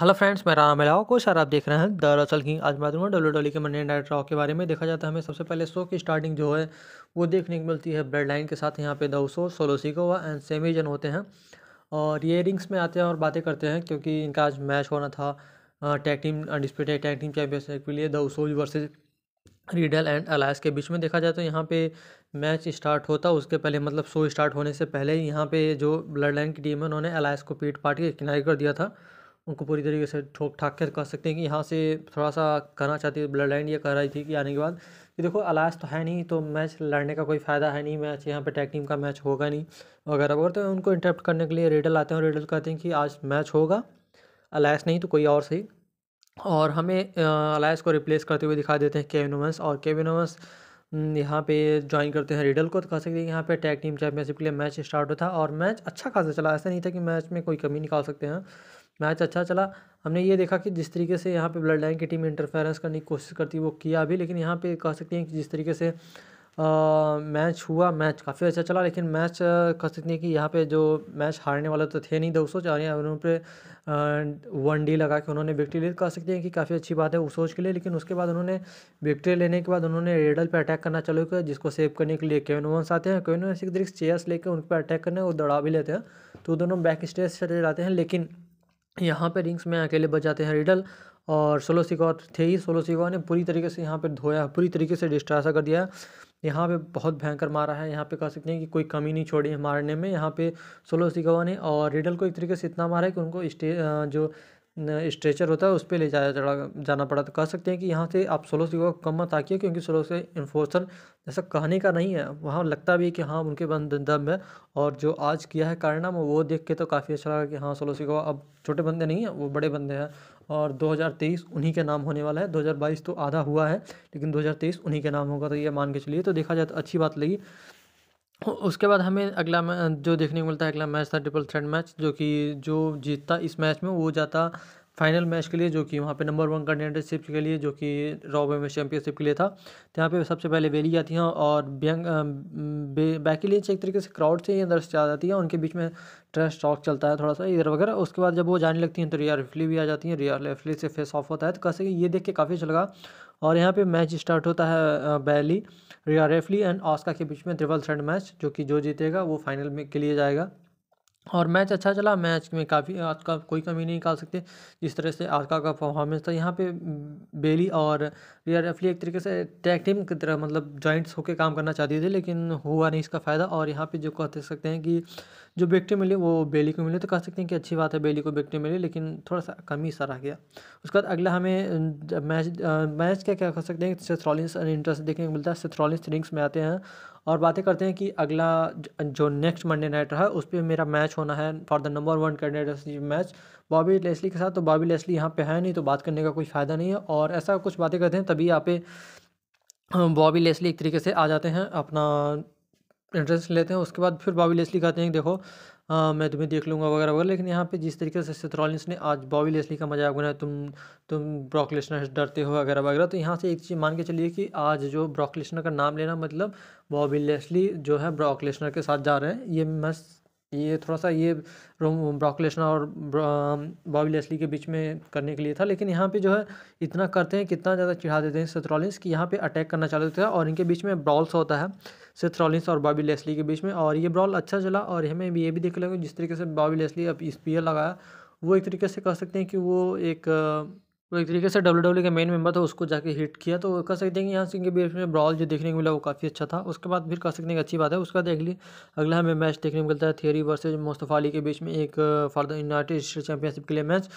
hello friends मैं राम मिलाओ को सर आप देख रहे हैं दरअसल की आज मैं दूंगा डब्ल्यू डब्ल्यू के मंडे नाइट रॉ के बारे में देखा जाता है हमें सबसे पहले शो की स्टार्टिंग जो है वो देखने को मिलती है ब्लड लाइन के साथ यहाँ पे दो दौसो सोलोसिको एंड सेमीजन होते हैं और ये रिंग्स में आते हैं और बातें करते हैं क्योंकि इनका आज मैच होना था tag team disputed tag team championship के लिए दो वर्सेज रीडल एंड अलायस के बीच में देखा जाए तो यहाँ पे मैच स्टार्ट होता उसके पहले मतलब शो स्टार्ट होने से पहले यहाँ पे जो ब्लड लाइन की टीम है उन्होंने अलायस को पीट पाट के किनारे कर दिया था उनको पूरी तरीके से ठोक ठाक कर कह सकते हैं कि यहाँ से थोड़ा सा करना चाहती है ब्लड लाइन ये कह रही थी कि आने के बाद कि देखो अलायस तो है नहीं तो मैच लड़ने का कोई फ़ायदा है नहीं मैच यहाँ पे टैग टीम का मैच होगा नहीं वगैरह वगैरह तो उनको इंटरप्ट करने के लिए रेडल आते हैं और रेडल कहते हैं कि आज मैच होगा अलायस नहीं तो कोई और सही और हमें अलायस को रिप्लेस करते हुए दिखा देते हैं केविन ओवंस और केविन ओवंस यहाँ पे ज्वाइन करते हैं रिडल को तो कह सकते हैं कि यहाँ पे टैग टीम चैंपियनशिप के लिए मैच स्टार्ट होता और मैच अच्छा खासा चला ऐसा नहीं था कि मैच में कोई कमी निकाल सकते हैं मैच अच्छा चला हमने ये देखा कि जिस तरीके से यहाँ पे ब्लड लाइन की टीम इंटरफेरेंस करने की कोशिश करती वो किया भी लेकिन यहाँ पे कह सकते हैं कि जिस तरीके से मैच हुआ मैच काफ़ी अच्छा चला लेकिन मैच कह सकते हैं कि यहाँ पे जो मैच हारने वाला तो थे नहीं दो रहे हैं उन्होंने वन डी लगा के उन्होंने विक्ट्री ले कह सकते हैं कि काफ़ी अच्छी बात है उस सोच के लिए लेकिन उसके बाद उन्होंने विक्ट्री लेने के बाद उन्होंने रेडल पे अटैक करना चालू किया जिसको सेव करने के लिए केवन वंस आते हैं केवन वंस एक तरीके से चेयर्स लेकर उन पर अटैक करने और दौड़ा भी लेते हैं तो दोनों बैक स्टेज चले जाते हैं लेकिन यहाँ पर रिंग्स में अकेले जाते हैं रिडल और सोलो सिकॉर थे ही सोलो सिकॉर ने पूरी तरीके से यहाँ पर धोया पूरी तरीके से डिस्ट्रासा कर दिया यहाँ पे बहुत भयंकर मारा है यहाँ पे कह सकते हैं कि कोई कमी नहीं छोड़ी है मारने में यहाँ पे सोलो सिकवा ने और रिडल को एक तरीके से इतना मारा है कि उनको स्टे जो स्ट्रेचर होता है उस पर ले जाया जाना पड़ा तो कह सकते हैं कि यहाँ से आप सोलो को कम मत आकिए क्योंकि सोलो से इन्फोर्सर जैसा कहने का नहीं है वहाँ लगता भी है कि हाँ उनके बंद दम है और जो आज किया है कारनाम वो देख के तो काफ़ी अच्छा लगा कि हाँ सोलो से अब छोटे बंदे नहीं हैं वो बड़े बंदे हैं और 2023 उन्हीं के नाम होने वाला है 2022 तो आधा हुआ है लेकिन 2023 उन्हीं के नाम होगा तो ये मान के चलिए तो देखा जाए तो अच्छी बात लगी उसके बाद हमें अगला जो देखने को मिलता है अगला मैच था ट्रिपल थ्रेड मैच जो कि जो जीतता इस मैच में वो जाता फाइनल मैच के लिए जो कि वहाँ पे नंबर वन कंटेंडरशिप के लिए जो कि रॉ में चैंपियनशिप के लिए था तो यहाँ पे सबसे पहले वेली आती हैं और बैकी लिंच एक तरीके से क्राउड से ही अंदर से आ जाती है उनके बीच में ट्रस्ट टॉक चलता है थोड़ा सा इधर वगैरह उसके बाद जब वो जाने लगती हैं तो रिया रेफली भी आ जाती हैं रिया रेफली से फेस ऑफ होता है तो कैसे ये देख के काफ़ी अच्छा लगा और यहाँ पे मैच स्टार्ट होता है बैली रिया रेफली एंड ऑस्का के बीच में ट्रिपल थ्रेड मैच जो कि जो जीतेगा वो फाइनल में के लिए जाएगा और मैच अच्छा चला मैच में काफ़ी आज का कोई कमी नहीं निकाल सकते जिस तरह से आज का परफॉर्मेंस था यहाँ पे बेली और रिया रेफली एक तरीके से टैग टीम की तरह मतलब जॉइंट्स होकर काम करना चाहती थी लेकिन हुआ नहीं इसका फ़ायदा और यहाँ पे जो कह सकते हैं कि जो व्यक्ति मिले वो बेली को मिले तो कह सकते हैं कि अच्छी बात है बेली को व्यक्ति मिले लेकिन थोड़ा सा कमी सा रह गया उसके बाद अगला हमें मैच मैच क्या क्या कह सकते हैं सेथ्रॉलिस इंटरेस्ट देखने को मिलता है सेथ्रॉलिस रिंग्स में आते हैं और बातें करते हैं कि अगला जो नेक्स्ट मंडे नाइट रहा उस पर मेरा मैच होना है for the number one candidate match Bobby Lashley के साथ तो बॉबी लेस्ली यहाँ पे है नहीं तो बात करने का कोई फ़ायदा नहीं है और ऐसा कुछ बातें करते हैं तभी यहाँ पे बॉबी लेस्ली एक तरीके से आ जाते हैं अपना इंटरेस्ट लेते हैं उसके बाद फिर बॉबी लेस्ली कहते हैं देखो आ, हाँ, मैं तुम्हें देख लूँगा वगैरह वगैरह लेकिन यहाँ पे जिस तरीके से सेथरॉलिस ने आज बॉबी लेसली का मजाक बनाया तुम तुम ब्रॉक से डरते हो वगैरह वगैरह तो यहाँ से एक चीज़ मान के चलिए कि आज जो ब्रॉक का नाम लेना मतलब बॉबी लेसली जो है ब्रॉक के साथ जा रहे हैं ये मैं ये थोड़ा सा ये ब्रॉकलेसना और बॉबी लेसली के बीच में करने के लिए था लेकिन यहाँ पे जो है इतना करते हैं कितना ज़्यादा चिढ़ा देते हैं सेथरॉलिंस कि यहाँ पे अटैक करना चालू होता और इनके बीच में ब्रॉल्स होता है सेथरॉलिंस और बॉबी लेसली के बीच में और ये ब्रॉल अच्छा चला और हमें भी ये भी देख लेंगे जिस तरीके से बॉबी लेसली अब स्पीयर लगाया वो एक तरीके से कह सकते हैं कि वो एक वो एक तरीके से डब्ल्यू डब्ल्यू e के मेन मेंबर था उसको जाके हिट किया तो कह सकते हैं कि यहाँ से इनके बीच में ब्रॉल जो देखने को मिला वो काफ़ी अच्छा था उसके बाद फिर कह सकते हैं अच्छी बात है उसका देख लिए अगला हमें मैच देखने को मिलता है थियरी वर्सेज मुस्तफ़ा अली के बीच में एक for the United State championship के लिए मैच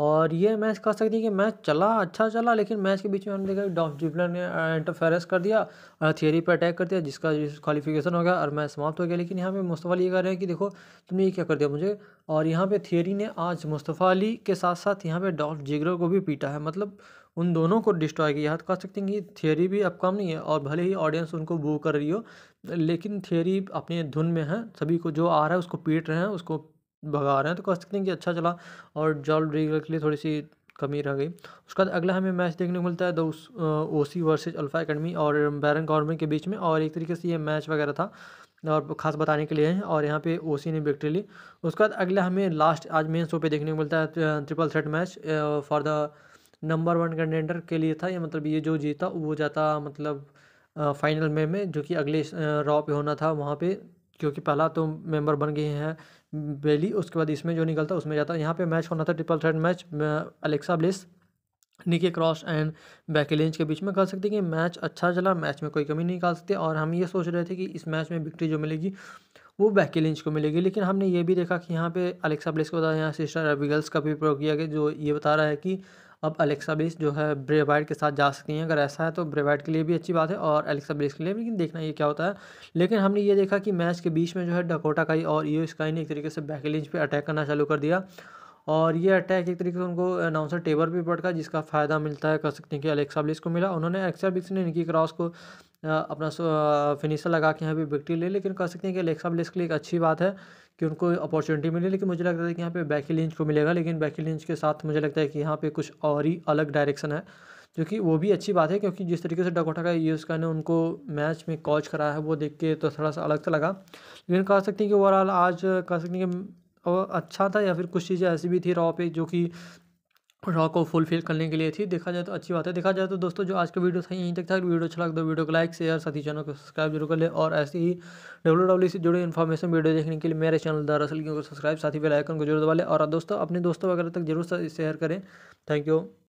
और ये मैच कह सकती है कि मैच चला अच्छा चला लेकिन मैच के बीच में हमने देखा डॉफ जिबलर ने इंटरफेरेंस कर दिया और थियरी पर अटैक कर दिया जिसका क्वालिफिकेशन हो गया और मैच समाप्त हो गया लेकिन यहाँ पे मुस्तफ़ा अली कह रहे हैं कि देखो तुमने ये क्या कर दिया मुझे और यहाँ पे थियरी ने आज मुस्तफ़ा अली के साथ साथ यहाँ पे डॉफ जिगलर को भी पीटा है मतलब उन दोनों को डिस्ट्रॉय किया कह सकते हैं कि थियोरी भी अब कम नहीं है और भले ही ऑडियंस उनको बू कर रही हो लेकिन थियरी अपने धुन में है सभी को जो आ रहा है उसको पीट रहे हैं उसको भगा रहे हैं तो कह सकते हैं कि अच्छा चला और जॉल रीगल के लिए थोड़ी सी कमी रह गई उसके बाद अगला हमें मैच देखने को मिलता है दो सी वर्सेज अल्फा अकेडमी और बैरन गवर्नमेंट के बीच में और एक तरीके से ये मैच वगैरह था और खास बताने के लिए हैं और यहाँ पे ओसी ने विक्ट्री ली उसके बाद अगला हमें लास्ट आज मेन शो पे देखने को मिलता है triple threat match for the number one contender के लिए था ये मतलब ये जो जीता वो जाता मतलब फाइनल में में जो कि अगले रॉ पे होना था वहाँ पे क्योंकि पहला तो मेंबर बन गए हैं बेली उसके बाद इसमें जो निकलता उसमें जाता यहाँ पे मैच होना था triple threat match Alexa Bliss Nikki Cross and Becky के बीच में कर सकते हैं कि मैच अच्छा चला मैच में कोई कमी नहीं निकाल सकते और हम ये सोच रहे थे कि इस मैच में विक्ट्री जो मिलेगी वो बैकी को मिलेगी लेकिन हमने ये भी देखा कि यहाँ पे अलेक्सा ब्लिस को बताया यहाँ सिस्टर एबिगल्स का भी प्रयोग किया गया जो ये बता रहा है कि अब अलेक्सा बेस जो है ब्रेवाइड के साथ जा सकती हैं अगर ऐसा है तो ब्रेवाइड के लिए भी अच्छी बात है और अलेक्सा बेस के लिए लेकिन देखना ये क्या होता है लेकिन हमने ये देखा कि मैच के बीच में जो है डकोटा काई और ईओ स्काई ने एक तरीके से बैकलिंच पर अटैक करना चालू कर दिया और ये अटैक एक तरीके से उनको अनाउंसर टेबल पड़ का जिसका फ़ायदा मिलता है कर सकते हैं कि अलेक्सा ब्लिस को मिला उन्होंने एक्सा ब्लिस ने निकी क्रॉस को अपना फिनिशर लगा के यहाँ पे विक्ट्री ले लेकिन कह सकते हैं कि एलेक्सा ब्लिस के लिए एक अच्छी बात है कि उनको अपॉर्चुनिटी मिली लेकिन मुझे लगता है कि यहाँ पे बैकी लिंच को मिलेगा लेकिन बैकी लिंच के साथ मुझे लगता है कि यहाँ पे कुछ और ही अलग डायरेक्शन है जो कि वो भी अच्छी बात है क्योंकि जिस तरीके से डकोटा का यूज़ करने उनको मैच में कॉच कराया है वो देख के तो थोड़ा सा अलग सा तो लगा लेकिन कह सकते हैं कि ओवरऑल आज कह सकते हैं कि अच्छा था या फिर कुछ चीज़ें ऐसी भी थी रॉ पे जो कि रॉ को फुलफिल करने के लिए थी देखा जाए तो अच्छी बात है देखा जाए तो दोस्तों जो आज का वीडियो था यहीं तक था वीडियो अच्छा लगता है तो वीडियो को लाइक शेयर साथ ही चैनल को सब्सक्राइब जरूर कर ले और ऐसे ही डब्ल्यू डब्ल्यू e से जुड़े इन्फॉर्मेशन वीडियो देखने के लिए मेरे चैनल दरअसल को सब्सक्राइब साथ ही बेलाइकन को जरूर दबा ले और दोस्तों अपने दोस्तों वगैरह तक जरूर शेयर करें थैंक यू